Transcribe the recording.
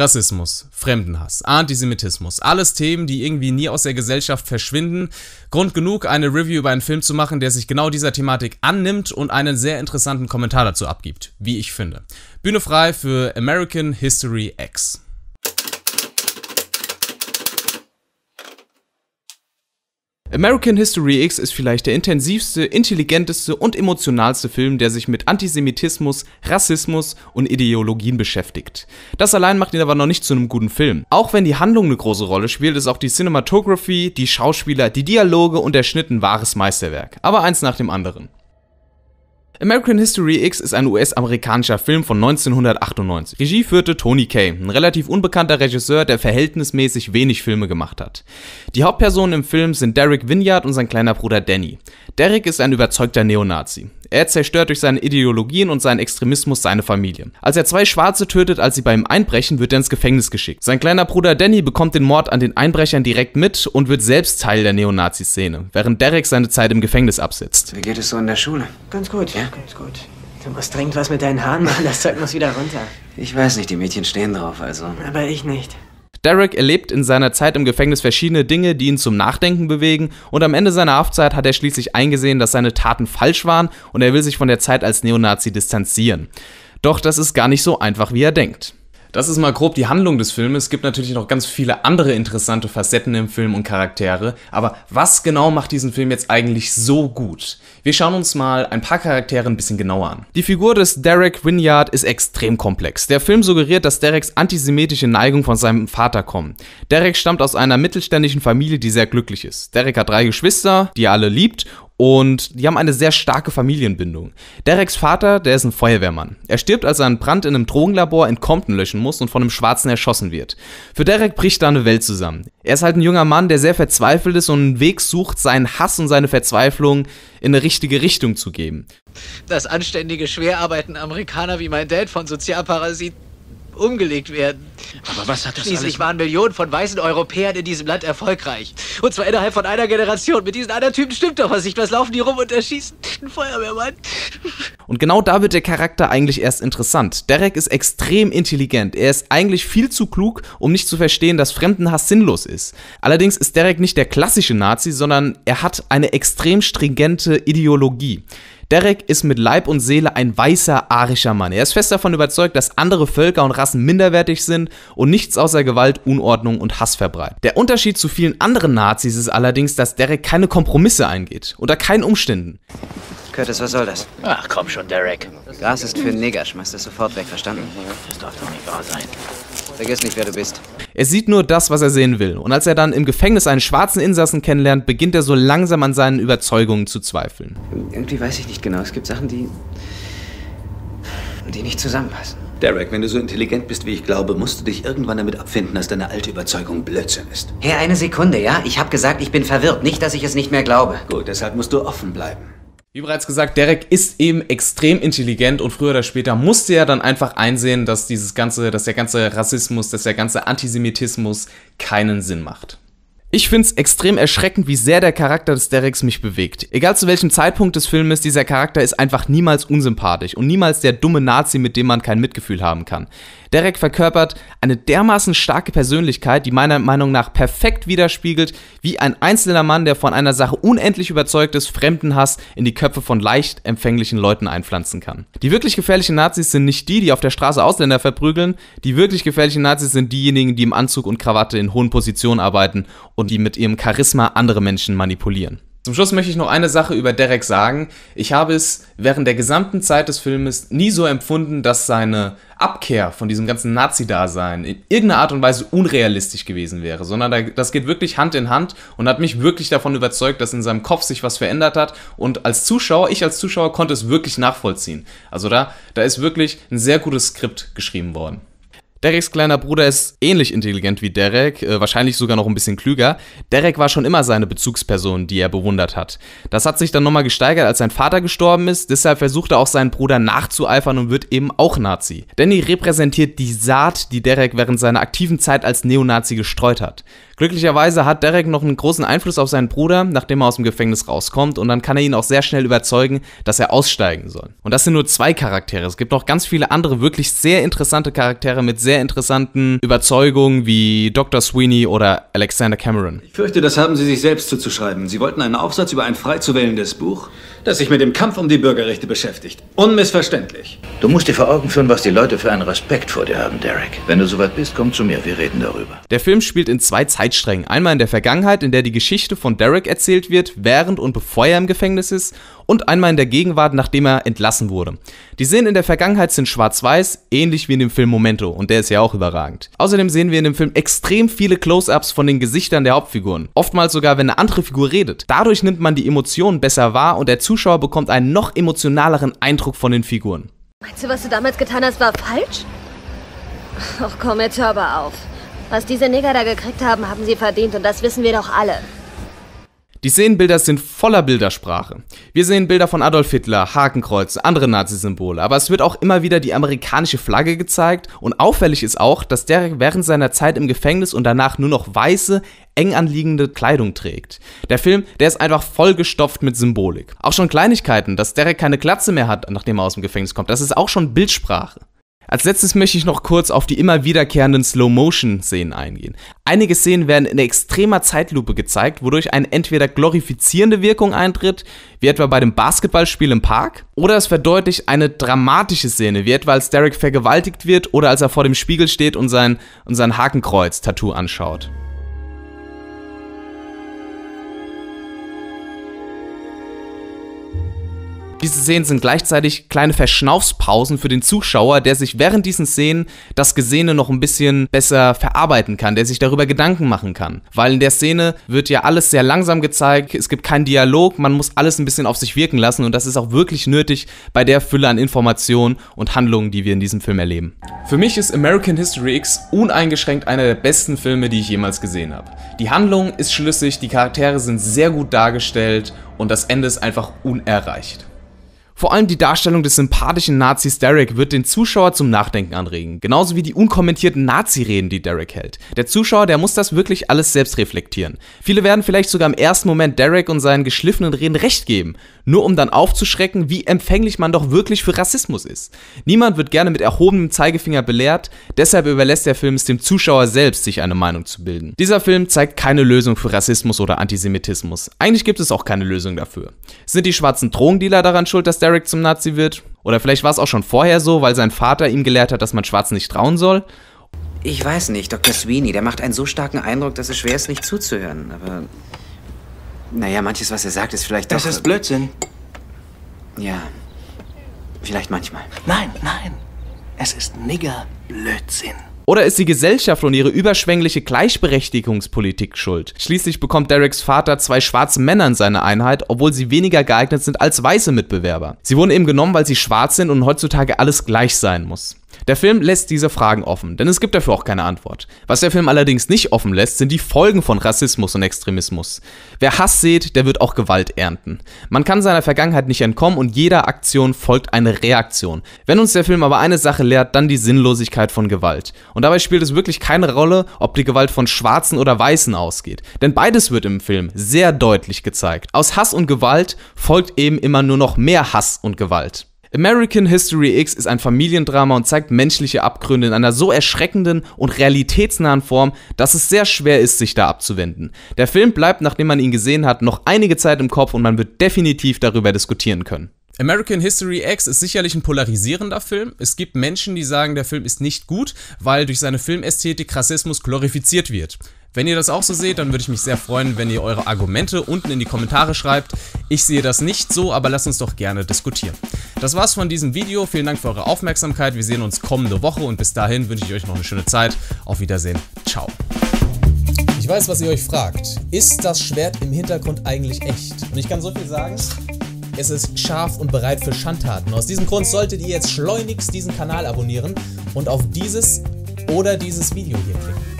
Rassismus, Fremdenhass, Antisemitismus, alles Themen, die irgendwie nie aus der Gesellschaft verschwinden. Grund genug, eine Review über einen Film zu machen, der sich genau dieser Thematik annimmt und einen sehr interessanten Kommentar dazu abgibt, wie ich finde. Bühne frei für American History X. American History X ist vielleicht der intensivste, intelligenteste und emotionalste Film, der sich mit Antisemitismus, Rassismus und Ideologien beschäftigt. Das allein macht ihn aber noch nicht zu einem guten Film. Auch wenn die Handlung eine große Rolle spielt, ist auch die Cinematography, die Schauspieler, die Dialoge und der Schnitt ein wahres Meisterwerk. Aber eins nach dem anderen. American History X ist ein US-amerikanischer Film von 1998. Regie führte Tony Kay, ein relativ unbekannter Regisseur, der verhältnismäßig wenig Filme gemacht hat. Die Hauptpersonen im Film sind Derek Vinyard und sein kleiner Bruder Danny. Derek ist ein überzeugter Neonazi. Er zerstört durch seine Ideologien und seinen Extremismus seine Familien. Als er zwei Schwarze tötet, als sie bei ihm einbrechen, wird er ins Gefängnis geschickt. Sein kleiner Bruder Danny bekommt den Mord an den Einbrechern direkt mit und wird selbst Teil der Neonazi-Szene, während Derek seine Zeit im Gefängnis absitzt. Wie geht es so in der Schule? Ganz gut, ja? Ganz gut. Du musst dringend was mit deinen Haaren machen, das Zeug muss wieder runter. Ich weiß nicht, die Mädchen stehen drauf, also. Aber ich nicht. Derek erlebt in seiner Zeit im Gefängnis verschiedene Dinge, die ihn zum Nachdenken bewegen, und am Ende seiner Haftzeit hat er schließlich eingesehen, dass seine Taten falsch waren und er will sich von der Zeit als Neonazi distanzieren. Doch das ist gar nicht so einfach, wie er denkt. Das ist mal grob die Handlung des Filmes. Es gibt natürlich noch ganz viele andere interessante Facetten im Film und Charaktere. Aber was genau macht diesen Film jetzt eigentlich so gut? Wir schauen uns mal ein paar Charaktere ein bisschen genauer an. Die Figur des Derek Winyard ist extrem komplex. Der Film suggeriert, dass Dereks antisemitische Neigung von seinem Vater kommen. Derek stammt aus einer mittelständischen Familie, die sehr glücklich ist. Derek hat drei Geschwister, die er alle liebt und die haben eine sehr starke Familienbindung. Dereks Vater, der ist ein Feuerwehrmann. Er stirbt, als er einen Brand in einem Drogenlabor in Compton löschen muss und von einem Schwarzen erschossen wird. Für Derek bricht da eine Welt zusammen. Er ist halt ein junger Mann, der sehr verzweifelt ist und einen Weg sucht, seinen Hass und seine Verzweiflung in eine richtige Richtung zu geben. Das anständige Schwerarbeiten Amerikaner wie mein Dad von Sozialparasiten umgelegt werden. Aber was hat das Schließlich alles... waren Millionen von weißen Europäern in diesem Land erfolgreich. Und zwar innerhalb von einer Generation. Mit diesen anderen Typen stimmt doch was nicht. Was laufen die rum und erschießen einen Feuerwehrmann? Und genau da wird der Charakter eigentlich erst interessant. Derek ist extrem intelligent. Er ist eigentlich viel zu klug, um nicht zu verstehen, dass Fremdenhass sinnlos ist. Allerdings ist Derek nicht der klassische Nazi, sondern er hat eine extrem stringente Ideologie. Derek ist mit Leib und Seele ein weißer arischer Mann. Er ist fest davon überzeugt, dass andere Völker und Rassen minderwertig sind und nichts außer Gewalt, Unordnung und Hass verbreiten. Der Unterschied zu vielen anderen Nazis ist allerdings, dass Derek keine Kompromisse eingeht. Unter keinen Umständen. Curtis, was soll das? Ach, komm schon, Derek. Gras ist für Nigger, schmeiß das sofort weg, verstanden? Das darf doch nicht wahr sein. Vergiss nicht, wer du bist. Er sieht nur das, was er sehen will. Und als er dann im Gefängnis einen schwarzen Insassen kennenlernt, beginnt er so langsam an seinen Überzeugungen zu zweifeln. Irgendwie weiß ich nicht genau. Es gibt Sachen, die. die nicht zusammenpassen. Derek, wenn du so intelligent bist, wie ich glaube, musst du dich irgendwann damit abfinden, dass deine alte Überzeugung Blödsinn ist. Hey, eine Sekunde, ja? Ich habe gesagt, ich bin verwirrt. Nicht, dass ich es nicht mehr glaube. Gut, deshalb musst du offen bleiben. Wie bereits gesagt, Derek ist eben extrem intelligent und früher oder später musste er dann einfach einsehen, dass dieses ganze, dass der ganze Rassismus, dass der ganze Antisemitismus keinen Sinn macht. Ich finde es extrem erschreckend, wie sehr der Charakter des Dereks mich bewegt. Egal zu welchem Zeitpunkt des Filmes, dieser Charakter ist einfach niemals unsympathisch und niemals der dumme Nazi, mit dem man kein Mitgefühl haben kann. Derek verkörpert eine dermaßen starke Persönlichkeit, die meiner Meinung nach perfekt widerspiegelt, wie ein einzelner Mann, der von einer Sache unendlich überzeugt ist, Fremdenhass in die Köpfe von leicht empfänglichen Leuten einpflanzen kann. Die wirklich gefährlichen Nazis sind nicht die, die auf der Straße Ausländer verprügeln, die wirklich gefährlichen Nazis sind diejenigen, die im Anzug und Krawatte in hohen Positionen arbeiten und die mit ihrem Charisma andere Menschen manipulieren. Zum Schluss möchte ich noch eine Sache über Derek sagen. Ich habe es während der gesamten Zeit des Filmes nie so empfunden, dass seine Abkehr von diesem ganzen Nazi-Dasein in irgendeiner Art und Weise unrealistisch gewesen wäre, sondern das geht wirklich Hand in Hand und hat mich wirklich davon überzeugt, dass in seinem Kopf sich was verändert hat und als Zuschauer, ich als Zuschauer konnte es wirklich nachvollziehen. Also da, da ist wirklich ein sehr gutes Skript geschrieben worden. Dereks kleiner Bruder ist ähnlich intelligent wie Derek, äh, wahrscheinlich sogar noch ein bisschen klüger. Derek war schon immer seine Bezugsperson, die er bewundert hat. Das hat sich dann nochmal gesteigert, als sein Vater gestorben ist, deshalb versucht er auch seinen Bruder nachzueifern und wird eben auch Nazi. Danny repräsentiert die Saat, die Derek während seiner aktiven Zeit als Neonazi gestreut hat. Glücklicherweise hat Derek noch einen großen Einfluss auf seinen Bruder, nachdem er aus dem Gefängnis rauskommt, und dann kann er ihn auch sehr schnell überzeugen, dass er aussteigen soll. Und das sind nur zwei Charaktere. Es gibt noch ganz viele andere wirklich sehr interessante Charaktere mit sehr interessanten Überzeugungen, wie Dr. Sweeney oder Alexander Cameron. Ich fürchte, das haben Sie sich selbst zuzuschreiben. Sie wollten einen Aufsatz über ein frei zu wählendes Buch das sich mit dem Kampf um die Bürgerrechte beschäftigt. Unmissverständlich. Du musst dir vor Augen führen, was die Leute für einen Respekt vor dir haben, Derek. Wenn du soweit bist, komm zu mir, wir reden darüber. Der Film spielt in zwei Zeitsträngen. Einmal in der Vergangenheit, in der die Geschichte von Derek erzählt wird, während und bevor er im Gefängnis ist und einmal in der Gegenwart, nachdem er entlassen wurde. Die Szenen in der Vergangenheit sind schwarz-weiß, ähnlich wie in dem Film Momento und der ist ja auch überragend. Außerdem sehen wir in dem Film extrem viele Close-ups von den Gesichtern der Hauptfiguren, oftmals sogar wenn eine andere Figur redet. Dadurch nimmt man die Emotionen besser wahr und der Zuschauer bekommt einen noch emotionaleren Eindruck von den Figuren. Meinst du, was du damals getan hast, war falsch? Ach komm, jetzt hör aber auf. Was diese Neger da gekriegt haben, haben sie verdient und das wissen wir doch alle. Die Szenenbilder sind voller Bildersprache. Wir sehen Bilder von Adolf Hitler, Hakenkreuze, andere Nazi-Symbole, aber es wird auch immer wieder die amerikanische Flagge gezeigt und auffällig ist auch, dass Derek während seiner Zeit im Gefängnis und danach nur noch weiße, eng anliegende Kleidung trägt. Der Film, der ist einfach vollgestopft mit Symbolik. Auch schon Kleinigkeiten, dass Derek keine Glatze mehr hat, nachdem er aus dem Gefängnis kommt, das ist auch schon Bildsprache. Als letztes möchte ich noch kurz auf die immer wiederkehrenden Slow-Motion-Szenen eingehen. Einige Szenen werden in extremer Zeitlupe gezeigt, wodurch eine entweder glorifizierende Wirkung eintritt, wie etwa bei dem Basketballspiel im Park, oder es verdeutlicht eine dramatische Szene, wie etwa als Derek vergewaltigt wird oder als er vor dem Spiegel steht und sein, und sein Hakenkreuz-Tattoo anschaut. sehen, sind gleichzeitig kleine Verschnaufspausen für den Zuschauer, der sich während diesen Szenen das Gesehene noch ein bisschen besser verarbeiten kann, der sich darüber Gedanken machen kann. Weil in der Szene wird ja alles sehr langsam gezeigt, es gibt keinen Dialog, man muss alles ein bisschen auf sich wirken lassen und das ist auch wirklich nötig bei der Fülle an Informationen und Handlungen, die wir in diesem Film erleben. Für mich ist American History X uneingeschränkt einer der besten Filme, die ich jemals gesehen habe. Die Handlung ist schlüssig, die Charaktere sind sehr gut dargestellt und das Ende ist einfach unerreicht. Vor allem die Darstellung des sympathischen Nazis Derek wird den Zuschauer zum Nachdenken anregen, genauso wie die unkommentierten Nazi-Reden, die Derek hält. Der Zuschauer, der muss das wirklich alles selbst reflektieren. Viele werden vielleicht sogar im ersten Moment Derek und seinen geschliffenen Reden recht geben, nur um dann aufzuschrecken, wie empfänglich man doch wirklich für Rassismus ist. Niemand wird gerne mit erhobenem Zeigefinger belehrt, deshalb überlässt der Film es dem Zuschauer selbst, sich eine Meinung zu bilden. Dieser Film zeigt keine Lösung für Rassismus oder Antisemitismus. Eigentlich gibt es auch keine Lösung dafür. Sind die schwarzen Drogendealer daran schuld, dass Derek Derek zum Nazi wird. Oder vielleicht war es auch schon vorher so, weil sein Vater ihm gelehrt hat, dass man Schwarz nicht trauen soll. Ich weiß nicht, Dr. Sweeney, der macht einen so starken Eindruck, dass es schwer ist, nicht zuzuhören. Aber. Naja, manches, was er sagt, ist vielleicht doch. Das ist Blödsinn. Ja. Vielleicht manchmal. Nein, nein. Es ist Nigger-Blödsinn. Oder ist die Gesellschaft und ihre überschwängliche Gleichberechtigungspolitik schuld? Schließlich bekommt Dereks Vater zwei schwarze Männer in seine Einheit, obwohl sie weniger geeignet sind als weiße Mitbewerber. Sie wurden eben genommen, weil sie schwarz sind und heutzutage alles gleich sein muss. Der Film lässt diese Fragen offen, denn es gibt dafür auch keine Antwort. Was der Film allerdings nicht offen lässt, sind die Folgen von Rassismus und Extremismus. Wer Hass sieht, der wird auch Gewalt ernten. Man kann seiner Vergangenheit nicht entkommen und jeder Aktion folgt eine Reaktion. Wenn uns der Film aber eine Sache lehrt, dann die Sinnlosigkeit von Gewalt. Und dabei spielt es wirklich keine Rolle, ob die Gewalt von Schwarzen oder Weißen ausgeht. Denn beides wird im Film sehr deutlich gezeigt. Aus Hass und Gewalt folgt eben immer nur noch mehr Hass und Gewalt. American History X ist ein Familiendrama und zeigt menschliche Abgründe in einer so erschreckenden und realitätsnahen Form, dass es sehr schwer ist, sich da abzuwenden. Der Film bleibt, nachdem man ihn gesehen hat, noch einige Zeit im Kopf und man wird definitiv darüber diskutieren können. American History X ist sicherlich ein polarisierender Film. Es gibt Menschen, die sagen, der Film ist nicht gut, weil durch seine Filmästhetik Rassismus glorifiziert wird. Wenn ihr das auch so seht, dann würde ich mich sehr freuen, wenn ihr eure Argumente unten in die Kommentare schreibt. Ich sehe das nicht so, aber lasst uns doch gerne diskutieren. Das war's von diesem Video. Vielen Dank für eure Aufmerksamkeit. Wir sehen uns kommende Woche und bis dahin wünsche ich euch noch eine schöne Zeit. Auf Wiedersehen. Ciao. Ich weiß, was ihr euch fragt. Ist das Schwert im Hintergrund eigentlich echt? Und ich kann so viel sagen. Es ist scharf und bereit für Schandtaten. Aus diesem Grund solltet ihr jetzt schleunigst diesen Kanal abonnieren und auf dieses oder dieses Video hier klicken.